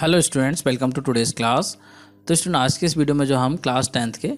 hello students welcome to today's class तो student आज के इस वीडियो में जो हम क्लास टेंथ के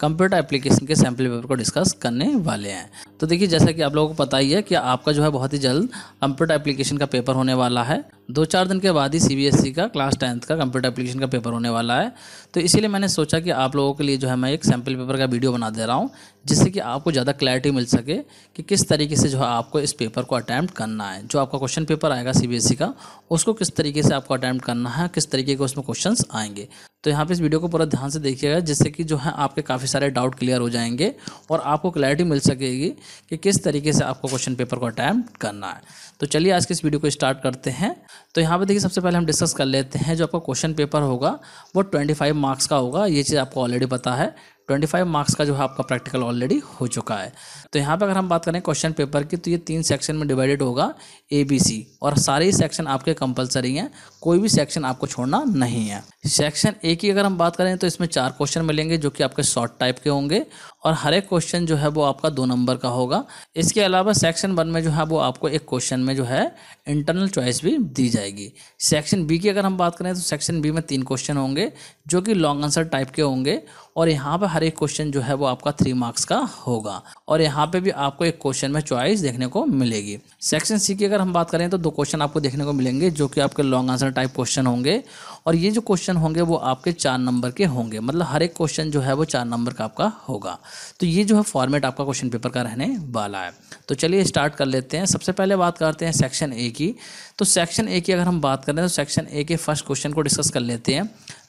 कंप्यूटर एप्लीकेशन के सैम्पल पेपर को डिस्कस करने वाले हैं तो देखिए जैसा कि आप लोगों को पता ही है कि आपका जो है बहुत ही जल्द कंप्यूटर एप्लीकेशन का पेपर होने वाला है दो चार दिन के बाद ही सीबीएसई e का क्लास टेंथ का कंप्यूटर एप्लीकेशन का पेपर होने वाला है तो इसीलिए मैंने सोचा कि आप लोगों के लिए जो है मैं एक सैम्पल पेपर का वीडियो बना दे रहा हूँ जिससे कि आपको ज़्यादा क्लैरिटी मिल सके कि किस तरीके से जो है आपको इस पेपर को अटैम्प्ट करना है जो आपका क्वेश्चन पेपर आएगा सी e का उसको किस तरीके से आपको अटैम्प्ट करना है किस तरीके के उसमें क्वेश्चन आएंगे तो यहाँ पर इस वीडियो को पूरा ध्यान से देखिएगा जिससे कि जो है आपके काफ़ी सारे डाउट क्लियर हो जाएंगे और आपको क्लैरिटी मिल सकेगी कि किस तरीके से आपको क्वेश्चन पेपर को अटैम्प्ट करना है तो चलिए आज के इस वीडियो को स्टार्ट करते हैं तो यहाँ पर देखिए सबसे पहले हम डिस्कस कर लेते हैं जो आपका क्वेश्चन पेपर होगा वो ट्वेंटी फाइव मार्क्स का होगा ये चीज़ आपको ऑलरेडी पता है 25 मार्क्स का जो है आपका प्रैक्टिकल ऑलरेडी हो चुका है तो यहाँ पर अगर हम बात करें क्वेश्चन पेपर की तो ये तीन सेक्शन में डिवाइडेड होगा ए बी सी और सारे ही सेक्शन आपके कंपलसरी हैं कोई भी सेक्शन आपको छोड़ना नहीं है सेक्शन ए की अगर हम बात करें तो इसमें चार क्वेश्चन मिलेंगे जो कि आपके शॉर्ट टाइप के होंगे और हर एक क्वेश्चन जो है वो आपका दो नंबर का होगा इसके अलावा सेक्शन वन में जो है वो आपको एक क्वेश्चन में जो है इंटरनल चॉइस भी दी जाएगी सेक्शन बी की अगर हम बात करें तो सेक्शन बी में तीन क्वेश्चन होंगे जो कि लॉन्ग आंसर टाइप के होंगे और यहाँ पर हर एक क्वेश्चन जो है वो आपका थ्री मार्क्स का होगा और यहाँ पर भी आपको एक क्वेश्चन में चॉइस देखने को मिलेगी सेक्शन सी की अगर हम बात करें तो दो क्वेश्चन आपको देखने को मिलेंगे जो कि आपके लॉन्ग आंसर टाइप क्वेश्चन होंगे और ये जो क्वेश्चन होंगे वो आपके चार नंबर के होंगे मतलब हर एक क्वेश्चन जो है वो चार नंबर का आपका होगा तो ये जो है फॉर्मेट आपका क्वेश्चन पेपर का रहने वाला है तो चलिए स्टार्ट कर लेते हैं सबसे पहले बात करते हैं सेक्शन ए की तो सेक्शन ए की अगर हम बात करें तो सेक्शन ए के फर्स्ट क्वेश्चन को डिस्कस कर लेते हैं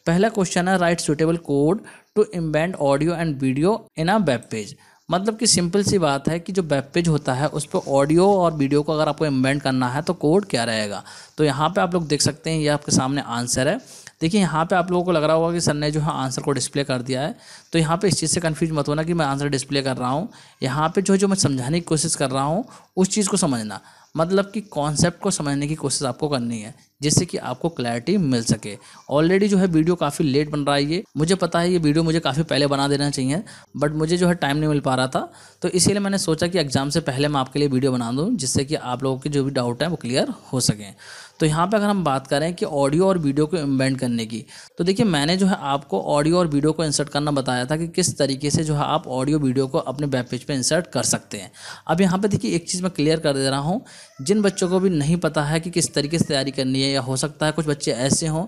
पहला क्वेश्चन है write suitable code to embed audio and video in a web page मतलब कि सिंपल सी बात है कि जो वेब पेज होता है उस पर ऑडियो और वीडियो को अगर आपको इम्बेंड करना है तो कोड क्या रहेगा तो यहाँ पे आप लोग देख सकते हैं ये आपके सामने आंसर है देखिए यहाँ पे आप लोगों को लग रहा होगा कि सर ने जो है आंसर को डिस्प्ले कर दिया है तो यहाँ पे इस चीज़ से कन्फ्यूज मत होना कि मैं आंसर डिस्प्ले कर रहा हूँ यहाँ पर जो जो मैं समझाने की कोशिश कर रहा हूँ उस चीज़ को समझना मतलब कि कॉन्सेप्ट को समझने की कोशिश आपको करनी है जिससे कि आपको क्लैरिटी मिल सके ऑलरेडी जो है वीडियो काफ़ी लेट बन रहा है ये मुझे पता है ये वीडियो मुझे काफ़ी पहले बना देना चाहिए बट मुझे जो है टाइम नहीं मिल पा रहा था तो इसीलिए मैंने सोचा कि एग्ज़ाम से पहले मैं आपके लिए वीडियो बना दूँ जिससे कि आप लोगों के जो भी डाउट हैं वो क्लियर हो सकें तो यहाँ पर अगर हम बात करें कि ऑडियो और वीडियो को इम्बेंड करने की तो देखिए मैंने जो है आपको ऑडियो और वीडियो को इंसर्ट करना बताया था कि किस तरीके से जो है आप ऑडियो वीडियो को अपने वेब पेज पर इंसर्ट कर सकते हैं अब यहाँ पर देखिए एक चीज़ मैं क्लियर कर दे रहा हूँ जिन बच्चों को भी नहीं पता है कि किस तरीके से तैयारी करनी है या हो सकता है कुछ बच्चे ऐसे हों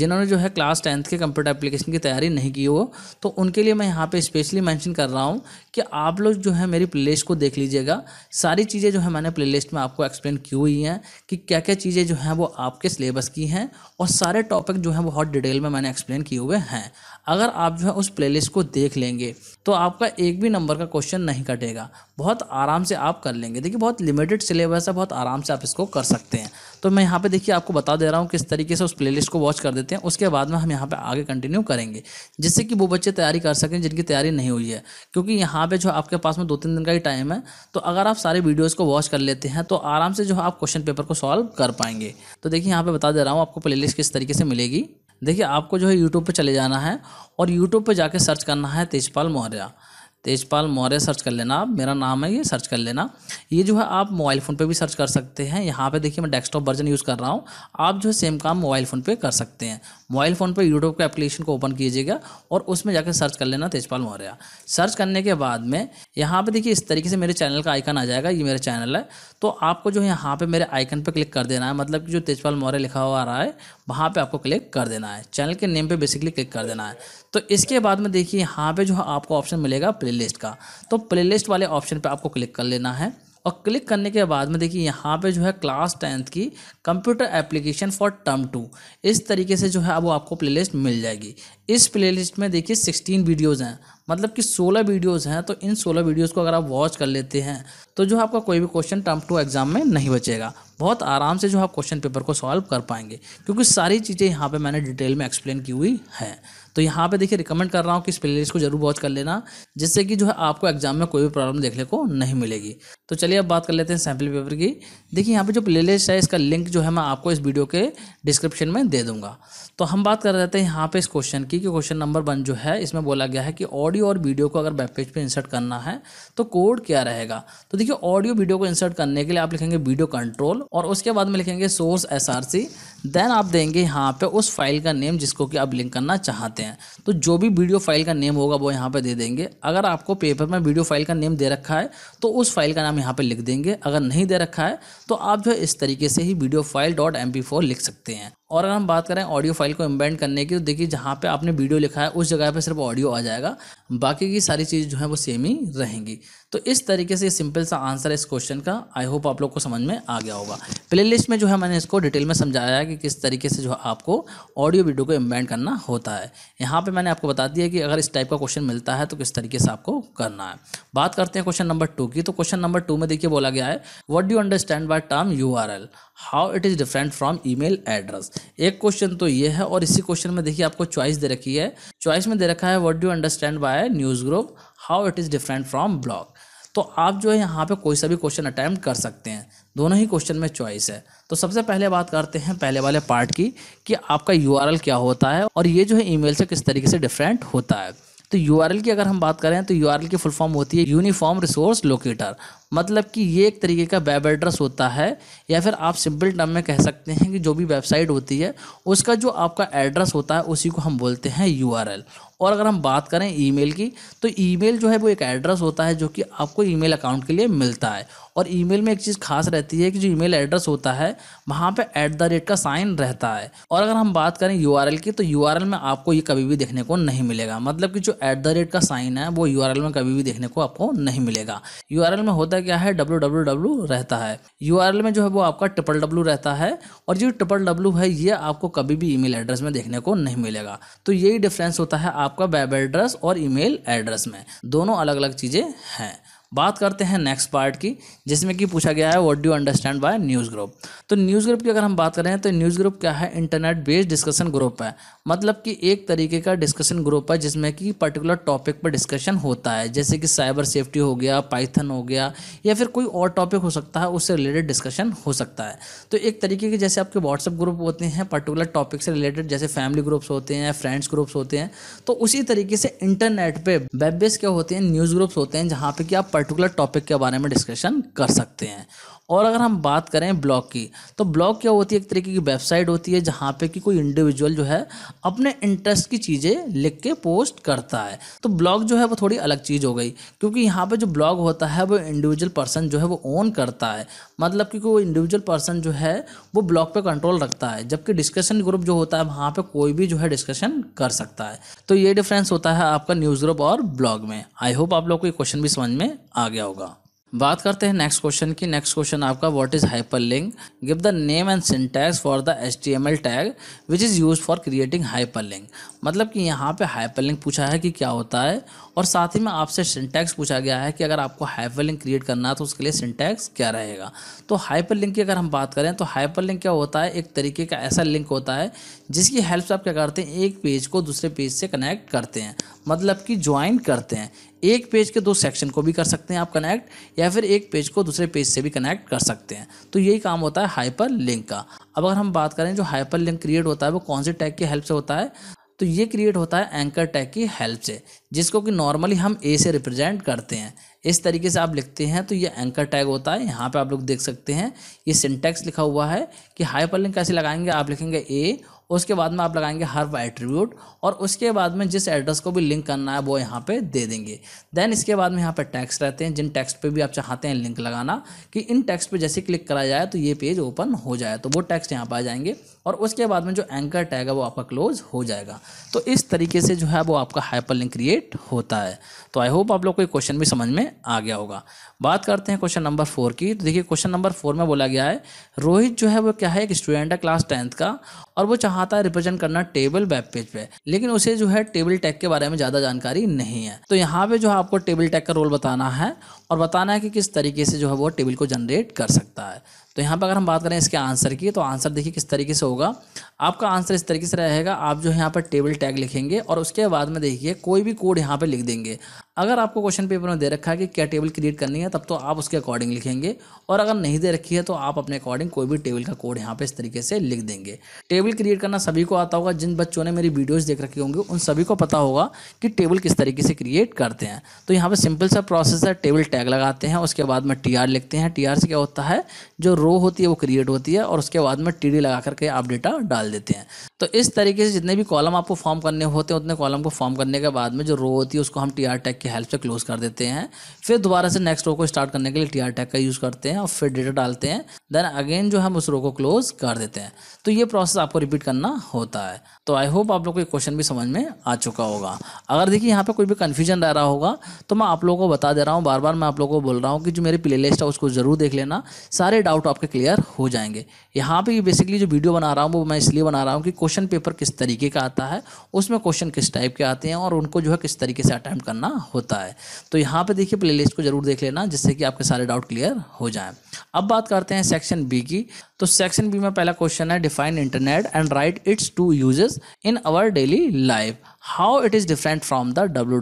जिन्होंने जो है क्लास टेंथ के कंप्यूटर एप्लीकेशन की तैयारी नहीं की हो तो उनके लिए मैं यहाँ पे स्पेशली मेंशन कर रहा हूँ कि आप लोग जो है मेरी प्ले को देख लीजिएगा सारी चीज़ें जो है मैंने प्ले में आपको एक्सप्लेन की हुई हैं कि क्या क्या चीज़ें जो हैं वो आपके सिलेबस की हैं और सारे टॉपिक जो हैं बहुत डिटेल में मैंने एक्सप्लेन किए हुए हैं अगर आप जो है उस प्ले को देख लेंगे तो आपका एक भी नंबर का क्वेश्चन नहीं कटेगा बहुत आराम से आप कर लेंगे देखिए बहुत लिमिटेड सिलेबस है बहुत आराम से आप इसको कर सकते हैं तो मैं यहाँ पे देखिए आपको बता दे रहा हूँ किस तरीके से उस प्लेलिस्ट को वॉच कर देते हैं उसके बाद में हम यहाँ पे आगे कंटिन्यू करेंगे जिससे कि वो बच्चे तैयारी कर सकें जिनकी तैयारी नहीं हुई है क्योंकि यहाँ पे जो आपके पास में दो तीन दिन का ही टाइम है तो अगर आप सारे वीडियोज़ को वॉच कर लेते हैं तो आराम से जो आप क्वेश्चन पेपर को सॉल्व कर पाएंगे तो देखिए यहाँ पर बता दे रहा हूँ आपको प्ले किस तरीके से मिलेगी देखिए आपको जो है यूट्यूब पे चले जाना है और यूट्यूब पे जाके सर्च करना है तेजपाल मौर्य तेजपाल मौर्य सर्च कर लेना आप मेरा नाम है ये सर्च कर लेना ये जो है आप मोबाइल फ़ोन पे भी सर्च कर सकते हैं यहाँ पे देखिए मैं डेस्कटॉप वर्जन यूज़ कर रहा हूँ आप जो है सेम काम मोबाइल फ़ोन पे कर सकते हैं मोबाइल फ़ोन पे यूट्यूब के एप्लीकेशन को ओपन कीजिएगा और उसमें जाकर सर्च कर लेना तेजपाल मौर्य सर्च करने के बाद में यहाँ पर देखिए इस तरीके से मेरे चैनल का आइकन आ जाएगा ये मेरा चैनल है तो आपको जो है यहाँ पर मेरे आइकन पर क्लिक कर देना है मतलब कि जो तेजपाल मौर्य लिखा हुआ आ रहा है वहाँ पे आपको क्लिक कर देना है चैनल के नेम पे बेसिकली क्लिक कर देना है तो इसके बाद में देखिए यहाँ पे जो है आपको ऑप्शन मिलेगा प्लेलिस्ट का तो प्लेलिस्ट वाले ऑप्शन पे आपको क्लिक कर लेना है और क्लिक करने के बाद में देखिए यहाँ पे जो है क्लास टेंथ की computer application for term two इस तरीके से जो है अब आपको प्लेलिस्ट मिल जाएगी इस प्लेलिस्ट में देखिए सिक्सटीन वीडियोज़ हैं मतलब कि 16 वीडियोस हैं तो इन 16 वीडियोस को अगर आप वॉच कर लेते हैं तो जो आपका कोई भी क्वेश्चन टर्म टू एग्ज़ाम में नहीं बचेगा बहुत आराम से जो आप क्वेश्चन पेपर को सॉल्व कर पाएंगे क्योंकि सारी चीज़ें यहाँ पर मैंने डिटेल में एक्सप्लेन की हुई है तो यहाँ पे देखिए रिकमेंड कर रहा हूँ कि इस प्लेलिस्ट को जरूर वॉच कर लेना जिससे कि जो है आपको एग्जाम में कोई भी प्रॉब्लम देखने को नहीं मिलेगी तो चलिए अब बात कर लेते हैं सैम्पल पेपर की देखिए यहाँ पे जो प्ले है इसका लिंक जो है मैं आपको इस वीडियो के डिस्क्रिप्शन में दे दूंगा तो हम बात कर रहे थे यहाँ पे इस क्वेश्चन की कि क्वेश्चन नंबर वन जो है इसमें बोला गया है कि ऑडियो और वीडियो को अगर वेब पेज पर इंसर्ट करना है तो कोड क्या रहेगा तो देखिए ऑडियो वीडियो को इंसर्ट करने के लिए आप लिखेंगे वीडियो कंट्रोल और उसके बाद में लिखेंगे सोर्स एस देन आप देंगे यहाँ पर उस फाइल का नेम जिसको कि आप लिंक करना चाहते हैं हैं तो जो भी वीडियो फाइल का नेम होगा वो यहाँ पर दे देंगे अगर आपको पेपर में वीडियो फाइल का नेम दे रखा है तो उस फाइल का नाम यहाँ पर लिख देंगे अगर नहीं दे रखा है तो आप जो है इस तरीके से ही वीडियो फाइल डॉट एम लिख सकते हैं और अगर हम बात करें ऑडियो फाइल को इम्बेंड करने की तो देखिए जहाँ पे आपने वीडियो लिखा है उस जगह पे सिर्फ ऑडियो आ जाएगा बाकी की सारी चीज़ जो है वो सेम ही रहेंगी तो इस तरीके से सिंपल सा आंसर है इस क्वेश्चन का आई होप आप लोग को समझ में आ गया होगा प्लेलिस्ट में जो है मैंने इसको डिटेल में समझाया है कि किस तरीके से जो है आपको ऑडियो वीडियो को इम्बेंड करना होता है यहाँ पर मैंने आपको बता दिया कि अगर इस टाइप का क्वेश्चन मिलता है तो किस तरीके से आपको करना है बात करते हैं क्वेश्चन नंबर टू की तो क्वेश्चन नंबर टू में देखिए बोला गया है what do understand by term U how it is different from email address एक क्वेश्चन तो ये है और इसी क्वेश्चन में देखिए आपको चॉइस दे रखी है चॉइस में दे रखा है what do understand by news group how it is different from blog तो आप जो है यहाँ पे कोई सा भी क्वेश्चन अटैम्प्ट कर सकते हैं दोनों ही क्वेश्चन में चॉइस है तो सबसे पहले बात करते हैं पहले वाले पार्ट की कि आपका यू क्या होता है और ये जो है ईमेल से किस तरीके से डिफरेंट होता है तो यू की अगर हम बात करें तो यू की फुल फॉर्म होती है यूनिफॉर्म रिसोर्स लोकेटर मतलब कि ये एक तरीके का वेब एड्रेस होता है या फिर आप सिंपल टर्म में कह सकते हैं कि जो भी वेबसाइट होती है उसका जो आपका एड्रेस होता है उसी को हम बोलते हैं यू और अगर हम बात करें ईमेल की तो ईमेल जो है वो एक एड्रेस होता है जो कि आपको ईमेल अकाउंट के लिए मिलता है और ईमेल में एक चीज़ खास रहती है कि जो ईमेल एड्रेस होता है वहाँ पे ऐट द रेट का साइन रहता है और अगर हम बात करें यू की तो यू में आपको ये कभी भी देखने को नहीं मिलेगा मतलब कि जो ऐट द रेट का साइन है वो यू में कभी भी देखने को आपको नहीं मिलेगा यू में होता है क्या है डब्ल्यू डब्ल्यू डब्ल्यू रहता है यू आर एल में जो है वो आपका ट्रिपल डब्लू रहता है और जो ट्रिपल डब्ल्यू है ये आपको कभी भी ईमेल एड्रेस में देखने को नहीं मिलेगा तो यही डिफरेंस होता है आपका वेब एड्रेस और ईमेल एड्रेस में दोनों अलग अलग चीज़ें हैं बात करते हैं नेक्स्ट पार्ट की जिसमें कि पूछा गया है what do understand by news group तो न्यूज़ ग्रुप की अगर हम बात करें तो न्यूज़ ग्रुप क्या है इंटरनेट बेस्ड डिस्कशन ग्रुप है मतलब कि एक तरीके का डिस्कशन ग्रुप है जिसमें कि पर्टिकुलर टॉपिक पर डिस्कशन होता है जैसे कि साइबर सेफ्टी हो गया पाइथन हो गया या फिर कोई और टॉपिक हो सकता है उससे रिलेटेड डिस्कशन हो सकता है तो एक तरीके के जैसे आपके व्हाट्सअप ग्रुप होते हैं पर्टिकुलर टॉपिक से रिलेटेड जैसे फैमिली ग्रुप्स होते हैं फ्रेंड्स ग्रुप्स होते हैं तो उसी तरीके से इंटरनेट पर वेब बेस क्या होते हैं न्यूज़ ग्रुप्स होते हैं जहाँ पर कि आप पर्टिकुलर टॉपिक के बारे में डिस्कशन कर सकते हैं और अगर हम बात करें ब्लॉग की तो ब्लॉग क्या होती है एक तरीके की वेबसाइट होती है जहाँ पे कि कोई इंडिविजुअल जो है अपने इंटरेस्ट की चीज़ें लिख के पोस्ट करता है तो ब्लॉग जो है वो थोड़ी अलग चीज़ हो गई क्योंकि यहाँ पर जो ब्लॉग होता है वो इंडिविजुअल पर्सन जो है वो ओन करता है मतलब कि कोई इंडिविजुअल पर्सन जो है वो ब्लॉग पर कंट्रोल रखता है जबकि डिस्कशन ग्रुप जो होता है वहाँ पर कोई भी जो है डिस्कशन कर सकता है तो ये डिफरेंस होता है आपका न्यूज़ ग्रुप और ब्लॉग में आई होप आप लोग को ये क्वेश्चन भी समझ में आ गया होगा बात करते हैं नेक्स्ट क्वेश्चन की नेक्स्ट क्वेश्चन आपका what is hyper give the name and syntax for the H M L tag which is use for creating hyperlink मतलब कि यहाँ पे हाइपरलिंक पूछा है कि क्या होता है और साथ ही में आपसे सिंटैक्स पूछा गया है कि अगर आपको हाइपर लिंक क्रिएट करना है तो उसके लिए सिंटैक्स क्या रहेगा तो हाइपर लिंक की अगर हम बात करें तो हाइपर लिंक क्या होता है एक तरीके का ऐसा लिंक होता है जिसकी हेल्प से आप क्या करते हैं एक पेज को दूसरे पेज से कनेक्ट करते हैं मतलब कि ज्वाइन करते हैं एक पेज के दो सेक्शन को भी कर सकते हैं आप कनेक्ट या फिर एक पेज को दूसरे पेज से भी कनेक्ट कर सकते हैं तो यही काम होता है हाइपर लिंक का अब अगर हम बात करें जो हाइपर लिंक क्रिएट होता है वो कौन से टैग की हेल्प से होता है तो ये क्रिएट होता है एंकर टैग की हेल्प से जिसको कि नॉर्मली हम ए से रिप्रेजेंट करते हैं इस तरीके से आप लिखते हैं तो ये एंकर टैग होता है यहाँ पे आप लोग देख सकते हैं ये सिंटैक्स लिखा हुआ है कि हाइपरलिंक कैसे लगाएंगे आप लिखेंगे ए उसके बाद में आप लगाएंगे हर एट्रीब्यूट और उसके बाद में जिस एड्रेस को भी लिंक करना है वो यहाँ पे दे देंगे देन इसके बाद में यहाँ पे टैक्स रहते हैं जिन टैक्स पे भी आप चाहते हैं लिंक लगाना कि इन टैक्स पे जैसे क्लिक करा जाए तो ये पेज ओपन हो जाए तो वो टैक्स यहाँ पर आ जाएंगे और उसके बाद में जो एंकर टैग है वो आपका क्लोज हो जाएगा तो इस तरीके से जो है वो आपका हाइपर लिंक क्रिएट होता है तो आई होप आप लोग को क्वेश्चन भी समझ में आ गया होगा बात करते हैं क्वेश्चन नंबर फोर की तो देखिए क्वेश्चन नंबर फोर में बोला गया है रोहित जो है वो क्या है एक स्टूडेंट है क्लास टेंथ का और वो चाहता है रिप्रेजेंट करना टेबल वेब पेज पे लेकिन उसे जो है टेबल टैग के बारे में ज़्यादा जानकारी नहीं है तो यहाँ पे जो है आपको टेबल टैग का रोल बताना है और बताना है कि किस तरीके से जो है वो टेबल को जनरेट कर सकता है तो यहाँ पर अगर हम बात करें इसके आंसर की तो आंसर देखिए किस तरीके से होगा आपका आंसर इस तरीके से रहेगा आप जो है यहाँ पर टेबल टैग लिखेंगे और उसके बाद में देखिए कोई भी कोड यहाँ पर लिख देंगे अगर आपको क्वेश्चन पेपर में दे रखा है कि क्या टेबल क्रिएट करनी है तब तो आप उसके अकॉर्डिंग लिखेंगे और अगर नहीं दे रखी है तो आप अपने अकॉर्डिंग कोई भी टेबल का कोड यहाँ पे इस तरीके से लिख देंगे टेबल क्रिएट करना सभी को आता होगा जिन बच्चों ने मेरी वीडियोज़ देख रखी होंगी उन सभी को पता होगा कि टेबल किस तरीके से क्रिएट करते हैं तो यहाँ पर सिंपल सा प्रोसेस है टेबल टैग लगाते हैं उसके बाद में टी लिखते हैं टी से क्या होता है जो रो होती है वो क्रिएट होती है और उसके बाद में टी लगा करके आप डेटा डाल देते हैं तो इस तरीके से जितने भी कॉलम आपको फॉर्म करने होते हैं उतने कॉलम को फॉर्म करने के बाद में जो रो होती है उसको हम टी टैग की हेल्प से क्लोज कर देते हैं फिर दोबारा से नेक्स्ट रो को स्टार्ट करने के लिए टी आर टैग का यूज़ करते हैं और फिर डेटा डालते हैं देन अगेन जो हम उस रो को क्लोज कर देते हैं तो ये प्रोसेस आपको रिपीट करना होता है तो आई होप आप लोग को ये क्वेश्चन भी समझ में आ चुका होगा अगर देखिए यहाँ पर कोई भी कन्फ्यूजन रह रहा होगा तो मैं आप लोगों को बता दे रहा हूँ बार बार मैं आप लोगों को बोल रहा हूँ कि जो मेरी प्ले लिस्ट है उसको ज़रूर देख लेना सारे डाउट आपके क्लियर हो जाएंगे यहाँ पर बेसिकली जो वीडियो बना रहा हूँ वो मैं इसलिए बना रहा हूँ कि क्वेश्चन पेपर किस तरीके का आता है उसमें क्वेश्चन किस टाइप के आते हैं और उनको जो है किस तरीके से अटैम्प्ट करना होता है तो यहाँ पे देखिए प्लेलिस्ट को जरूर देख लेना जिससे कि आपके सारे डाउट क्लियर हो जाएं अब बात करते हैं सेक्शन बी की तो सेक्शन बी में पहला क्वेश्चन है define internet and write its two uses in our daily life how it is different from the W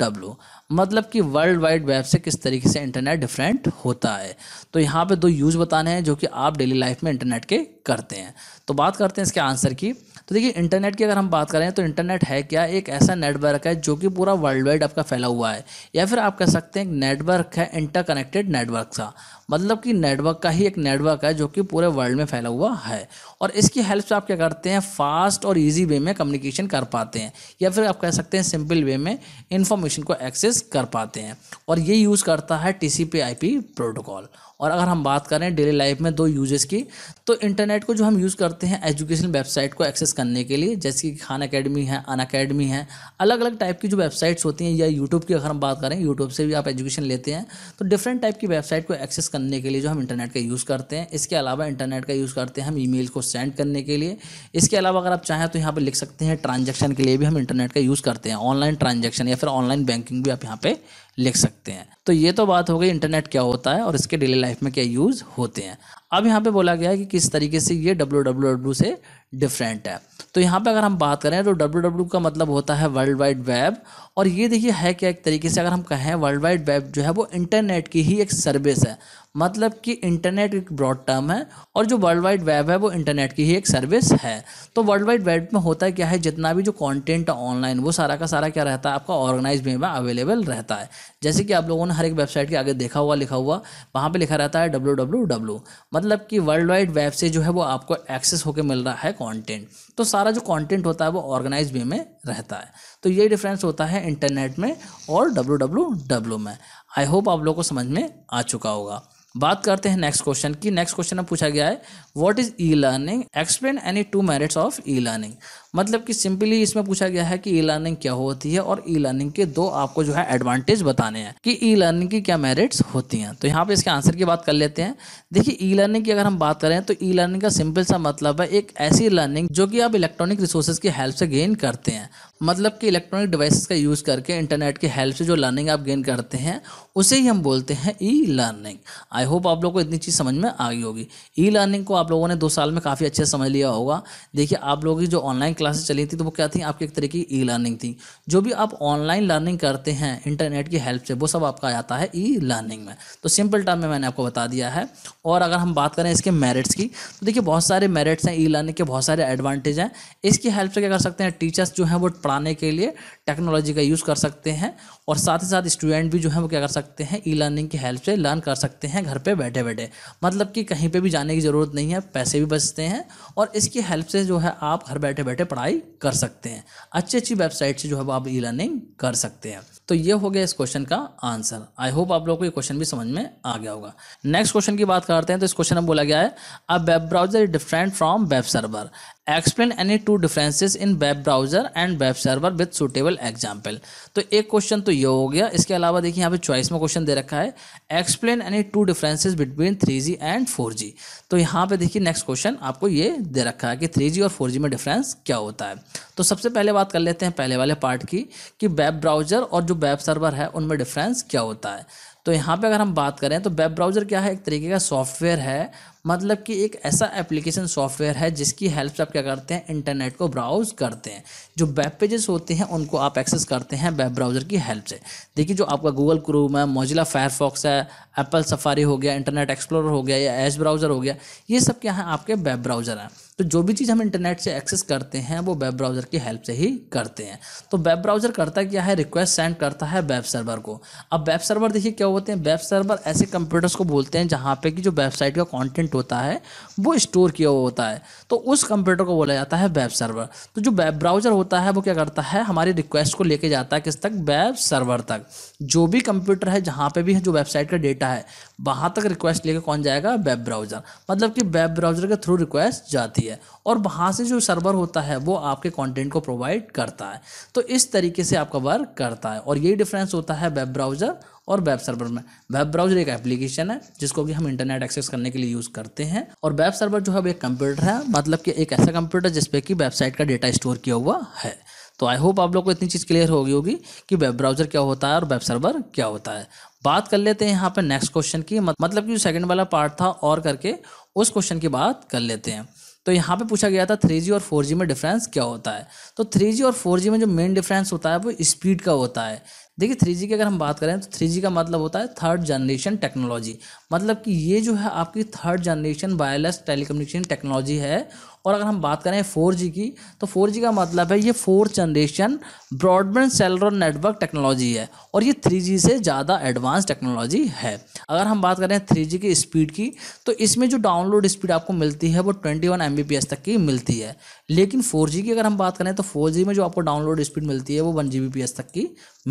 W मतलब कि वर्ल्ड वाइड वेब से किस तरीके से इंटरनेट डिफरेंट होता है तो यहाँ पे दो यूज़ बताने हैं जो कि आप डेली लाइफ में इंटरनेट के करते हैं तो बात करते हैं इसके आंसर की तो देखिए इंटरनेट की अगर हम बात करें तो इंटरनेट है क्या एक ऐसा नेटवर्क है जो कि पूरा वर्ल्ड वाइड आपका फैला हुआ है या फिर आप कह सकते हैं नेटवर्क है इंटरकनेक्टेड नेटवर्क का मतलब कि नेटवर्क का ही एक नेटवर्क है जो कि पूरे वर्ल्ड में फैला हुआ है और इसकी हेल्प से आप क्या करते हैं फास्ट और ईजी वे में कम्युनिकेशन कर पाते हैं या फिर आप कह सकते हैं सिंपल वे में इंफॉर्मेशन को एक्सेस कर पाते हैं और ये यूज़ करता है टी सी प्रोटोकॉल और अगर हम बात करें डेली लाइफ में दो यूजेस की तो इंटरनेट को जो हम यूज़ करते हैं एजुकेशन वेबसाइट को एक्सेस करने के लिए जैसे कि खान अकेडमी है अन अकेडमी है अलग अलग टाइप की जो वेबसाइट्स होती हैं या यूट्यूब की अगर हम बात करें यूट्यूब से भी आप एजुकेशन लेते हैं तो डिफरेंट टाइप की वेबसाइट को एक्सेस करने के लिए जो हम इंटरनेट का यूज़ करते हैं इसके अलावा इंटरनेट का यूज़ करते हैं हम ई को सेंड करने के लिए इसके अलावा अगर आप चाहें तो यहाँ पर लिख सकते हैं ट्रांजेक्शन के लिए भी हम इंटरनेट का यूज़ करते हैं ऑनलाइन ट्रांजेक्शन या फिर ऑनलाइन बैंकिंग भी आप यहाँ पर लिख सकते हैं तो ये तो बात हो गई इंटरनेट क्या होता है और इसके डेली लाइफ में क्या यूज़ होते हैं अब यहाँ पे बोला गया है कि किस तरीके से ये डब्ल्यू से डिफरेंट है तो यहाँ पे अगर हम बात करें तो डब्ल्यू का मतलब होता है वर्ल्ड वाइड वेब और ये देखिए है क्या एक तरीके से अगर हम कहें वर्ल्ड वाइड वेब जो है वो इंटरनेट की ही एक सर्विस है मतलब कि इंटरनेट एक ब्रॉड टर्म है और जो वर्ल्ड वाइड वेब है वो इंटरनेट की ही एक सर्विस है तो वर्ल्ड वाइड वेब में होता है क्या है जितना भी जो कंटेंट ऑनलाइन वो सारा का सारा क्या रहता है आपका ऑर्गेनाइज वे में अवेलेबल रहता है जैसे कि आप लोगों ने हर एक वेबसाइट के आगे देखा हुआ लिखा हुआ वहाँ पर लिखा रहता है डब्ल्यू मतलब कि वर्ल्ड वाइड वेब से जो है वो आपको एक्सेस होकर मिल रहा है कॉन्टेंट तो सारा जो कॉन्टेंट होता है वो ऑर्गेनाइज वे में रहता है तो ये डिफरेंस होता है इंटरनेट में और डब्ल्यू में आई होप आप लोग को समझ में आ चुका होगा बात करते हैं नेक्स्ट क्वेश्चन की नेक्स्ट क्वेश्चन में पूछा गया है what is e learning explain any two merits of e learning मतलब कि सिंपली इसमें पूछा गया है कि ई लर्निंग क्या होती है और ई लर्निंग के दो आपको जो है एडवांटेज बताने हैं कि ई लर्निंग की क्या मेरिट्स होती हैं तो यहाँ पे इसके आंसर की बात कर लेते हैं देखिए ई लर्निंग की अगर हम बात करें तो ई लर्निंग का सिंपल सा मतलब है एक ऐसी लर्निंग जो कि आप इलेक्ट्रॉनिक रिसोर्सेज की हेल्प से गेन करते हैं मतलब कि इलेक्ट्रॉनिक डिवाइसेस का यूज़ करके इंटरनेट की हेल्प से जो लर्निंग आप गेन करते हैं उसे ही हम बोलते हैं e learning I I hope आप लोग को इतनी चीज़ समझ में आ गई होगी ई लर्निंग को आप लोगों ने दो साल में काफ़ी अच्छे समझ लिया होगा देखिए आप लोगों की जो ऑनलाइन क्लासेस चली थी तो वो क्या थी आपकी एक तरह की ई लर्निंग थी जो भी आप ऑनलाइन लर्निंग करते हैं इंटरनेट की हेल्प से वो सब आपका आता है ई लर्निंग में तो सिंपल टर्म में मैंने आपको बता दिया है और अगर हम बात करें इसके मेरिट्स की तो देखिए बहुत सारे मेरिट्स हैं ई लर्निंग के बहुत सारे एडवांटेज हैं इसकी हेल्प से क्या कर सकते हैं टीचर्स जो हैं वो पढ़ाने के लिए टेक्नोलॉजी का यूज़ कर सकते हैं और साथ ही साथ स्टूडेंट भी जो है वो क्या कर सकते हैं ई लर्निंग की हेल्प से लर्न कर सकते हैं घर घर पे बैठे बैठे मतलब कि कहीं पे भी जाने की ज़रूरत नहीं है पैसे भी बचते हैं और इसकी हेल्प से जो है आप घर बैठे बैठे पढ़ाई कर सकते हैं अच्छी अच्छी वेबसाइट से जो है आप ई लर्निंग कर सकते हैं तो ये हो गया इस क्वेश्चन का आंसर आई होप आप लोग को ये क्वेश्चन भी समझ में आ गया होगा नेक्स्ट क्वेश्चन की बात करते हैं तो इस क्वेश्चन में बोला गया है अब web browser is different from web server explain any two differences in web browser and web server with suitable example तो एक क्वेश्चन तो ये हो गया इसके अलावा देखिए यहाँ पे चॉइस में क्वेश्चन दे रखा है explain any two differences between three G and four G तो यहाँ पे देखिए नेक्स्ट क्वेश्चन आपको ये दे रखा है कि थ्री जी और फोर जी में डिफरेंस क्या होता है तो सबसे पहले बात कर लेते हैं पहले वाले पार्ट की कि वेब ब्राउजर और जो वेब सर्वर है उनमें डिफरेंस क्या होता है तो यहाँ पे अगर हम बात करें तो वेब ब्राउज़र क्या है एक तरीके का सॉफ्टवेयर है मतलब कि एक ऐसा एप्लीकेशन सॉफ्टवेयर है जिसकी हेल्प से आप क्या करते हैं इंटरनेट को ब्राउज करते हैं जो वेब पेजेस होते हैं उनको आप एक्सेस करते हैं वेब ब्राउज़र की हेल्प से देखिए जो आपका गूगल क्रोम है मोजिला फायरफॉक्स है एप्पल सफारी हो गया इंटरनेट एक्सप्लोर हो गया या एज ब्राउज़र हो गया ये सब क्या है आपके वेब ब्राउज़र हैं तो जो भी चीज़ हम इंटरनेट से एक्सेस करते हैं वो वेब ब्राउज़र की हेल्प से ही करते हैं तो वेब ब्राउज़र करता क्या है रिक्वेस्ट सेंड करता है वेब सर्वर को अब वेब सर्वर देखिए क्या होते हैं वेब सर्वर ऐसे कंप्यूटर्स को बोलते हैं जहाँ पे कि जो वेबसाइट का कॉन्टेंट ऑब्जेक्ट होता है वो स्टोर किया हुआ होता है तो उस कंप्यूटर को बोला जाता है वेब सर्वर तो जो वेब ब्राउज़र होता है वो क्या करता है हमारी रिक्वेस्ट को लेके जाता है किस तक वेब सर्वर तक जो भी कंप्यूटर है जहाँ पर भी है जो वेबसाइट का डेटा है वहाँ तक रिक्वेस्ट लेकर कौन जाएगा वेब ब्राउज़र मतलब कि वेब ब्राउज़र के थ्रू रिक्वेस्ट जाती है और वहाँ से जो सर्वर होता है वो आपके कंटेंट को प्रोवाइड करता है तो इस तरीके से आपका वर्क करता है और यही डिफरेंस होता है वेब ब्राउज़र और वेब सर्वर में वेब ब्राउजर एक एप्लीकेशन है जिसको कि हम इंटरनेट एक्सेस करने के लिए यूज़ करते हैं और वेब सर्वर जो है एक कंप्यूटर है मतलब कि एक ऐसा कंप्यूटर जिसपे कि वेबसाइट का डेटा स्टोर किया हुआ है तो आई होप आप लोग को इतनी चीज़ क्लियर हो गई होगी कि वेब ब्राउजर क्या होता है और वेब सर्वर क्या होता है बात कर लेते हैं यहाँ पे नेक्स्ट क्वेश्चन की मतलब कि जो सेकंड वाला पार्ट था और करके उस क्वेश्चन की बात कर लेते हैं तो यहाँ पे पूछा गया था थ्री और फोर में डिफरेंस क्या होता है तो थ्री और फोर में जो मेन डिफरेंस होता है वो स्पीड का होता है देखिए थ्री जी की अगर हम बात करें तो थ्री जी का मतलब होता है थर्ड जनरेशन टेक्नोलॉजी मतलब कि ये जो है आपकी third generation wireless telecommunication technology है और अगर हम बात करें फोर जी की तो फोर जी का मतलब है ये fourth generation broadband cellular network technology है और ये थ्री जी से ज़्यादा एडवांस टेक्नोलॉजी है अगर हम बात करें थ्री जी की स्पीड की तो इसमें जो डाउनलोड स्पीड आपको मिलती है वो ट्वेंटी वन एम तक की मिलती है लेकिन फोर जी की अगर हम बात करें तो फोर जी में जो आपको डाउनलोड स्पीड मिलती है वो वन जी तक की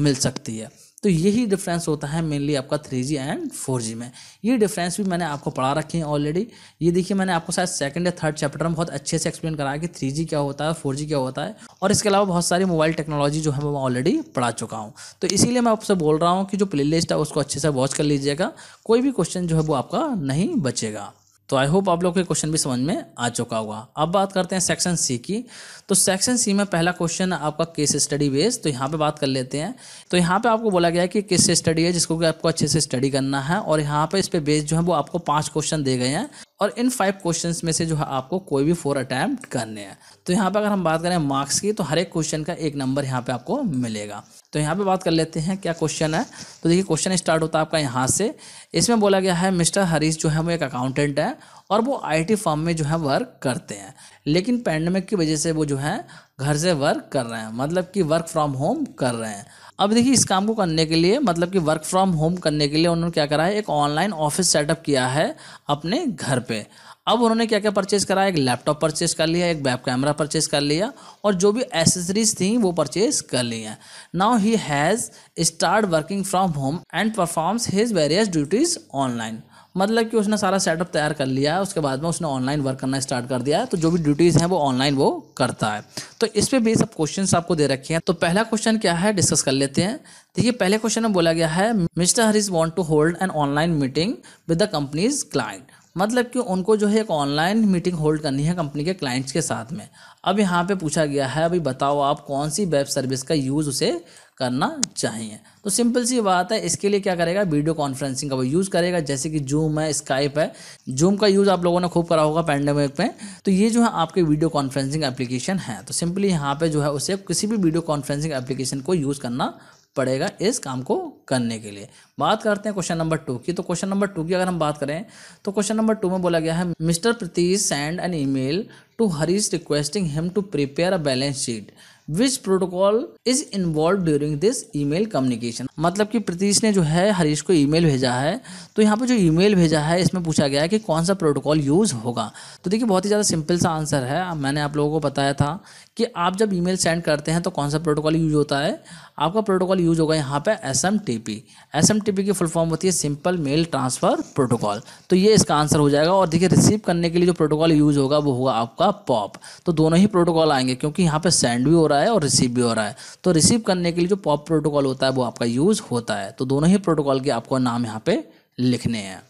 मिल सकती है तो यही डिफरेंस होता है मेनली आपका three G and four G में ये डिफरेंस भी मैंने आपको पढ़ा रखे हैं ऑलरेडी ये देखिए मैंने आपको शायद सेकंड या थर्ड चैप्टर में बहुत अच्छे से एक्सप्लेन कराया कि थ्री जी क्या होता है फोर जी क्या होता है और इसके अलावा बहुत सारी मोबाइल टेक्नोलॉजी जो है मैं ऑलरेडी पढ़ा चुका हूँ तो इसीलिए मैं आपसे बोल रहा हूँ कि जो प्ले लिस्ट है उसको अच्छे से वॉच कर लीजिएगा कोई भी क्वेश्चन जो है वो आपका नहीं बचेगा तो आई होप आप लोग के क्वेश्चन भी समझ में आ चुका होगा अब बात करते हैं सेक्शन सी की तो सेक्शन सी में पहला क्वेश्चन आपका केस स्टडी बेस तो यहाँ पे बात कर लेते हैं तो यहाँ पे आपको बोला गया है कि केस स्टडी है जिसको कि आपको अच्छे से स्टडी करना है और यहाँ पे इस पे बेस जो है वो आपको पांच क्वेश्चन दे गए हैं और इन फाइव क्वेश्चंस में से जो है आपको कोई भी फोर अटैम्प्ट करने हैं तो यहाँ पर अगर हम बात करें मार्क्स की तो हर एक क्वेश्चन का एक नंबर यहाँ पे आपको मिलेगा तो यहाँ पे बात कर लेते हैं क्या क्वेश्चन है तो देखिए क्वेश्चन स्टार्ट होता है आपका यहाँ से इसमें बोला गया है मिस्टर हरीश जो है वो एक अकाउंटेंट है और वो आईटी फॉर्म में जो है वर्क करते हैं लेकिन पैंडमिक की वजह से वो जो है घर से वर्क कर रहे हैं मतलब कि वर्क फ्रॉम होम कर रहे हैं अब देखिए इस काम को करने के लिए मतलब कि वर्क फ्रॉम होम करने के लिए उन्होंने क्या करा है एक ऑनलाइन ऑफिस सेटअप किया है अपने घर पे अब उन्होंने क्या क्या परचेज़ करा एक लैपटॉप परचेज़ कर लिया एक वेब कैमरा परचेज़ कर लिया और जो भी एसेसरीज थी वो परचेज़ कर ली हैं now he has start working from home and performs his various duties online मतलब कि उसने सारा सेटअप तैयार कर लिया है उसके बाद में उसने ऑनलाइन वर्क करना स्टार्ट कर दिया है तो जो भी ड्यूटीज़ हैं वो ऑनलाइन वो करता है तो इस पर भी सब क्वेश्चन आपको दे रखे हैं तो पहला क्वेश्चन क्या है डिस्कस कर लेते हैं देखिए पहले क्वेश्चन में बोला गया है Mister Harish want to hold an online meeting with the company's client मतलब कि उनको जो है एक ऑनलाइन मीटिंग होल्ड करनी है कंपनी के क्लाइंट्स के साथ में अब यहाँ पे पूछा गया है अभी बताओ आप कौन सी वेब सर्विस का यूज़ उसे करना चाहिए तो सिंपल सी बात है इसके लिए क्या करेगा वीडियो कॉन्फ्रेंसिंग का वो यूज़ करेगा जैसे कि जूम है स्काइप है जूम का यूज़ आप लोगों ने खूब करा होगा पैंडमिक में तो ये जो है आपके वीडियो कॉन्फ्रेंसिंग एप्लीकेशन है तो सिंपली यहाँ पे जो है उसे किसी भी वीडियो कॉन्फ्रेंसिंग एप्लीकेशन को यूज़ करना पड़ेगा इस काम को करने के लिए बात करते हैं क्वेश्चन नंबर टू की तो क्वेश्चन नंबर टू की अगर हम बात करें तो क्वेश्चन नंबर टू में बोला गया है Mister Pratish send an email to Harish requesting him to prepare a balance sheet which protocol is involve during this email communication मतलब कि प्रतीश ने जो है हरीश को ईमेल भेजा है तो यहाँ पर जो ईमेल भेजा है इसमें पूछा गया है कि कौन सा प्रोटोकॉल यूज़ होगा तो देखिए बहुत ही ज़्यादा सिंपल सा आंसर है मैंने आप लोगों को बताया था कि आप जब ईमेल सेंड करते हैं तो कौन सा प्रोटोकॉल यूज होता है आपका प्रोटोकॉल यूज होगा यहाँ पर S M T P S M T P की फुल फॉर्म होती है सिंपल मेल ट्रांसफ़र प्रोटोकॉल तो ये इसका आंसर हो जाएगा और देखिए रिसीव करने के लिए जो प्रोटोकॉल यूज होगा वो होगा आपका पॉप तो दोनों ही प्रोटोकॉल आएंगे क्योंकि यहाँ पर सेंड भी हो रहा रहा है और रिसीव भी हो रहा है तो रिसीव करने के लिए जो पॉप प्रोटोकॉल होता है वो आपका यूज़ होता है तो दोनों ही प्रोटोकॉल के आपको नाम यहाँ पे लिखने हैं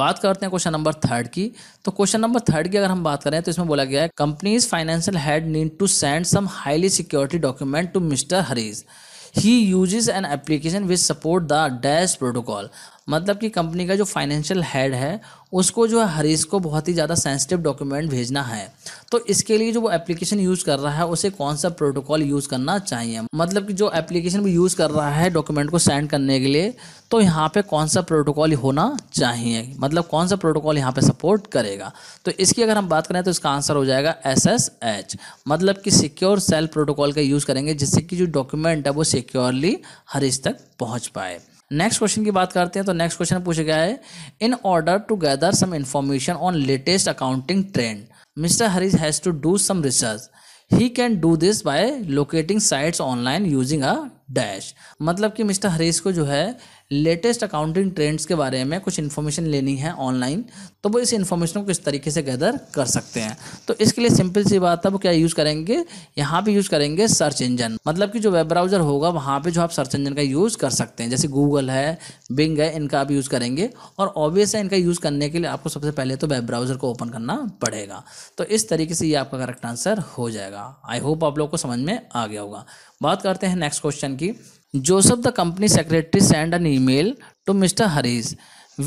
बात करते हैं क्वेश्चन नंबर थर्ड की तो क्वेश्चन नंबर थर्ड की अगर हम बात करें तो इसमें बोला गया है company's financial head need to send some highly security document to Mister Harish he uses an application which support the dash protocol मतलब कि कंपनी का जो फाइनेंशियल हेड है उसको जो है हरीश को बहुत ही ज़्यादा सेंसिटिव डॉक्यूमेंट भेजना है तो इसके लिए जो वो एप्लीकेशन यूज़ कर रहा है उसे कौन सा प्रोटोकॉल यूज़ करना चाहिए मतलब कि जो एप्लीकेशन भी यूज़ कर रहा है डॉक्यूमेंट को सेंड करने के लिए तो यहाँ पे कौन सा प्रोटोकॉल होना चाहिए मतलब कौन सा प्रोटोकॉल यहाँ पे सपोर्ट करेगा तो इसकी अगर हम बात करें तो इसका आंसर हो जाएगा एस एस एच मतलब कि सिक्योर सेल प्रोटोकॉल का यूज़ करेंगे जिससे कि जो डॉक्यूमेंट है वो सिक्योरली हरीश तक पहुँच पाए नेक्स्ट क्वेश्चन की बात करते हैं तो नेक्स्ट क्वेश्चन पूछा गया है in order to gather some information on latest accounting trend Mister Harish has to do some research he can do this by locating sites online using a dash मतलब कि मिस्टर हरीश को जो है लेटेस्ट अकाउंटिंग ट्रेंड्स के बारे में कुछ information लेनी है ऑनलाइन तो वो इस इन्फॉर्मेशन को किस तरीके से गैदर कर सकते हैं तो इसके लिए सिंपल सी बात है वो क्या यूज़ करेंगे यहाँ पे यूज़ करेंगे सर्च इंजन मतलब कि जो वेब ब्राउज़र होगा वहाँ पे जो आप सर्च इंजन का यूज़ कर सकते हैं जैसे गूगल है बिंग है इनका आप यूज़ करेंगे और ऑब्वियस है इनका यूज़ करने के लिए आपको सबसे पहले तो वेब ब्राउज़र को ओपन करना पड़ेगा तो इस तरीके से ये आपका करेक्ट आंसर हो जाएगा आई होप आप लोग को समझ में आ गया होगा बात करते हैं नेक्स्ट क्वेश्चन की the company secretary send an email to Mister Harish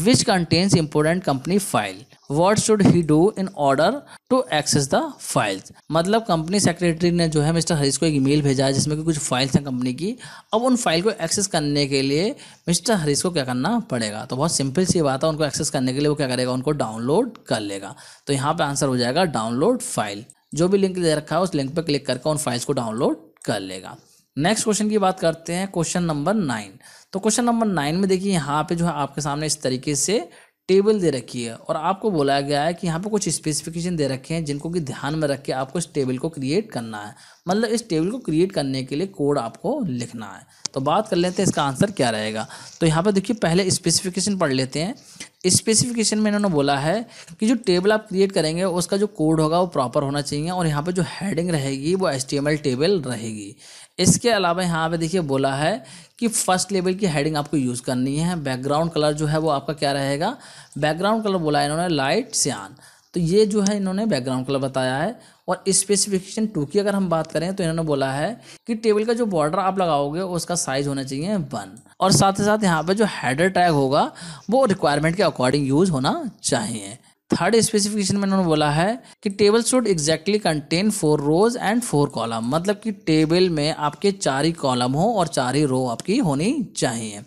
which contains important company file what should he do in order to access the files मतलब कंपनी सेक्रेटरी ने जो है मिस्टर हरीश को एक ईमेल भेजा है जिसमें कि कुछ फाइल्स हैं कंपनी की अब उन फाइल को एक्सेस करने के लिए मिस्टर हरीश को क्या करना पड़ेगा तो बहुत सिंपल सी बात है उनको एक्सेस करने के लिए वो क्या करेगा उनको डाउनलोड कर लेगा तो यहाँ पर आंसर हो जाएगा डाउनलोड फाइल जो भी लिंक दे रखा है उस लिंक पर क्लिक करके उन फाइल्स को डाउनलोड कर लेगा नेक्स्ट क्वेश्चन की बात करते हैं क्वेश्चन नंबर नाइन तो क्वेश्चन नंबर नाइन में देखिए यहाँ पे जो है आपके सामने इस तरीके से टेबल दे रखी है और आपको बोला गया है कि यहाँ पे कुछ स्पेसिफिकेशन दे रखे हैं जिनको कि ध्यान में रख के आपको इस टेबल को क्रिएट करना है मतलब इस टेबल को क्रिएट करने के लिए कोड आपको लिखना है तो बात कर लेते हैं इसका आंसर क्या रहेगा तो यहाँ पे देखिए पहले स्पेसिफिकेशन पढ़ लेते हैं स्पेसिफिकेशन में इन्होंने बोला है कि जो टेबल आप क्रिएट करेंगे उसका जो कोड होगा वो प्रॉपर होना चाहिए और यहाँ पर जो हैडिंग रहेगी वो एस टेबल रहेगी इसके अलावा यहाँ पे देखिए बोला है कि फर्स्ट लेवल की हेडिंग आपको यूज़ करनी है बैकग्राउंड कलर जो है वो आपका क्या रहेगा बैकग्राउंड कलर बोला है इन्होंने लाइट सियान तो ये जो है इन्होंने बैकग्राउंड कलर बताया है और स्पेसिफिकेशन टू की अगर हम बात करें तो इन्होंने बोला है कि टेबल का जो बॉर्डर आप लगाओगे उसका साइज होना चाहिए वन और साथ ही साथ यहाँ पे जो हेडर टैग होगा वो रिक्वायरमेंट के अकॉर्डिंग यूज़ होना चाहिए थर्ड स्पेसिफिकेशन में उन्होंने बोला है कि table should exactly contain four rows and four column मतलब कि टेबल में आपके चार ही कॉलम हो और चार ही रो आपकी होनी चाहिए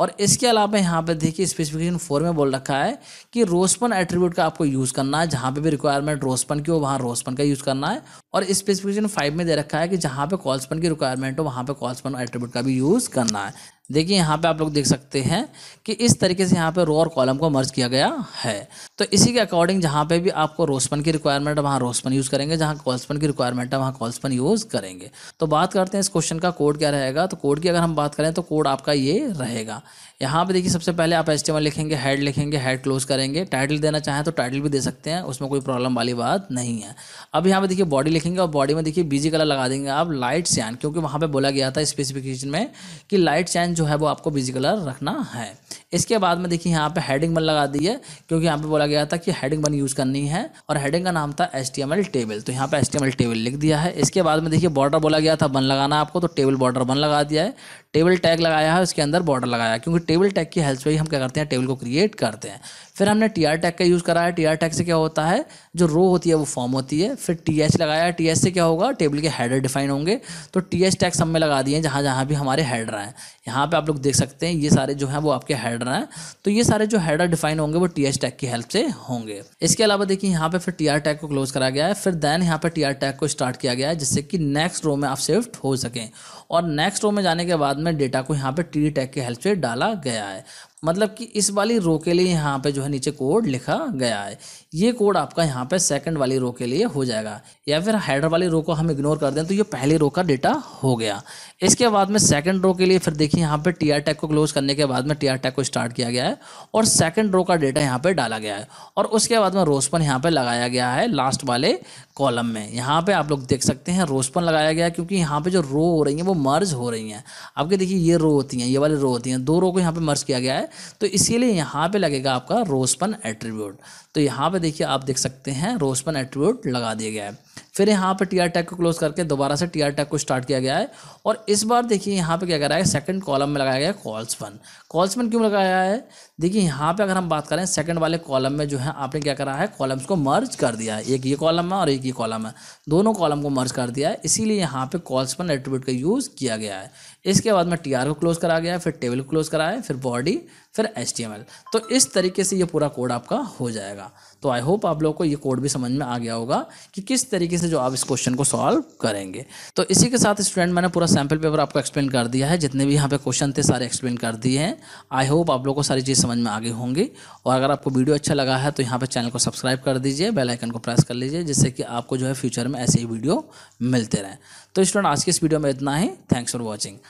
और इसके अलावा यहाँ पे देखिए स्पेसिफिकेशन फोर में बोल रखा है कि रोस्पन एट्रीब्यूट का आपको यूज़ करना है जहाँ पे भी रिक्वायरमेंट रोस्पन की हो वहाँ रोस्पन का यूज़ करना है और स्पेसिफिकेशन फाइव में दे रखा है कि जहाँ पे कॉल्सपन की रिक्वायरमेंट हो वहाँ पे कॉल्सपन एट्रीब्यूट का भी यूज़ करना है देखिए यहाँ पे आप लोग देख सकते हैं कि इस तरीके से यहाँ पे रो और कॉलम को मर्ज किया गया है तो इसी के अकॉर्डिंग जहाँ पे भी आपको रोस्पन की रिक्वायरमेंट है वहाँ रोस्पन यूज़ करेंगे जहाँ कॉल्सपन की रिक्वायरमेंट है वहाँ कॉल्सपन यूज़ करेंगे तो बात करते हैं इस क्वेश्चन का कोड क्या रहेगा तो कोड की अगर हम बात करें तो कोड आपका ये रहेगा यहाँ पर देखिए सबसे पहले आप एच लिखेंगे हेड लिखेंगे हेड क्लोज करेंगे टाइटल देना चाहें तो टाइटल भी दे सकते हैं उसमें कोई प्रॉब्लम वाली बात नहीं है अब यहाँ पर देखिए बॉडी लिखेंगे और बॉडी में देखिए बीजी कलर लगा देंगे आप लाइट सैन क्योंकि वहाँ पर बोला गया था स्पेसिफिकेशन में कि लाइट सैन जो है वो आपको बिजी कलर रखना है इसके बाद में देखिए यहाँ पे हेडिंग बन लगा दी है क्योंकि यहाँ पे बोला गया था कि हेडिंग बन यूज़ करनी है और हेडिंग का नाम था एस टेबल तो यहाँ पे एस टेबल लिख दिया है इसके बाद में देखिए बॉर्डर बोला गया था बन लगाना आपको तो टेबल बॉर्डर बन लगा दिया है टेबल टैग लगाया है उसके अंदर बॉर्डर लगाया क्योंकि टेबल टैग की हेल्प से ही हम क्या करते हैं टेबल को क्रिएट करते हैं फिर हमने टी आर टैग का यूज़ करा है टी आर टैग से क्या होता है जो रो होती है वो फॉर्म होती है फिर टी एच लगाया है टी एच से क्या होगा टेबल के हेडर डिफाइन होंगे तो टी एच टैग सब में लगा दिए हैं जहाँ जहाँ भी हमारे हेडर हैं यहाँ पर आप लोग देख सकते हैं ये सारे जो हैं वो आपके हेडर हेडर हैं तो ये सारे जो हेडर डिफाइन होंगे वो टी एच टैग की हेल्प से होंगे इसके अलावा देखिए यहाँ पे फिर टी आर टैग को क्लोज करा गया है फिर देन यहाँ पे टी आर टैग को स्टार्ट किया गया है जिससे कि नेक्स्ट रो में आप शिफ्ट हो सकें और नेक्स्ट रो में जाने के बाद में डेटा को यहाँ पे टी टैग की हेल्प से डाला गया है मतलब कि इस वाली रो के लिए यहाँ पे जो है नीचे कोड लिखा गया है ये कोड आपका यहाँ पे सेकंड वाली रो के लिए हो जाएगा या फिर हेडर वाली रो को हम इग्नोर कर दें तो ये पहली रो का डेटा हो गया इसके बाद में सेकंड रो के लिए फिर देखिए यहाँ पे टी आर टैग को क्लोज करने के बाद में टी आर टैग को स्टार्ट किया गया है और सेकेंड रो का डेटा यहाँ पर डाला गया है और उसके बाद में रोस्पन यहाँ पर लगाया गया है लास्ट वाले कॉलम में यहाँ पर आप लोग देख सकते हैं रोस्पन लगाया गया क्योंकि यहाँ पर जो रो हो रही है वो मर्ज हो रही हैं आपके देखिए ये रो होती हैं ये वाली रो होती हैं दो रो को यहाँ पर मर्ज किया गया है तो इसीलिए यहाँ पे लगेगा आपका रोसपन एट्रीब्यूट तो यहाँ पे देखिए आप देख सकते हैं रोसपन एट्रीब्यूट लगा दिया गया है फिर यहाँ पे टी आर टैग को क्लोज करके दोबारा से टी आर टैग को स्टार्ट किया गया है और इस बार देखिए यहाँ पे क्या करा है सेकंड कॉलम में लगाया गया कॉल्सपन कॉल्सपन क्यों लगाया है देखिए यहाँ पे अगर हम बात करें सेकंड वाले कॉलम में जो है आपने क्या करा है कॉलम्स को मर्ज कर दिया है एक ये कॉलम है और एक ये कॉलम है दोनों कॉलम को मर्ज कर दिया है इसीलिए यहाँ पे कॉल्सपन एट्रीब्यूट का यूज़ किया गया है इसके बाद में टी को क्लोज करा गया फिर टेबल को क्लोज कराया फिर बॉडी फिर एच तो इस तरीके से ये पूरा कोड आपका हो जाएगा तो आई होप आप लोग को ये कोड भी समझ में आ गया होगा कि किस तरीके से जो आप इस क्वेश्चन को सॉल्व करेंगे तो इसी के साथ स्टूडेंट मैंने पूरा सैम्पल पेपर आपको एक्सप्लेन कर दिया है जितने भी यहाँ पे क्वेश्चन थे सारे एक्सप्लेन कर दिए हैं आई होप आप लोग को सारी चीज़ समझ में आ गई होंगी और अगर आपको वीडियो अच्छा लगा है तो यहाँ पर चैनल को सब्सक्राइब कर दीजिए बेलाइकन को प्रेस कर लीजिए जिससे कि आपको जो है फ्यूचर में ऐसे ही वीडियो मिलते रहें तो स्टूडेंट आज की इस वीडियो में इतना ही थैंक्स फॉर वॉचिंग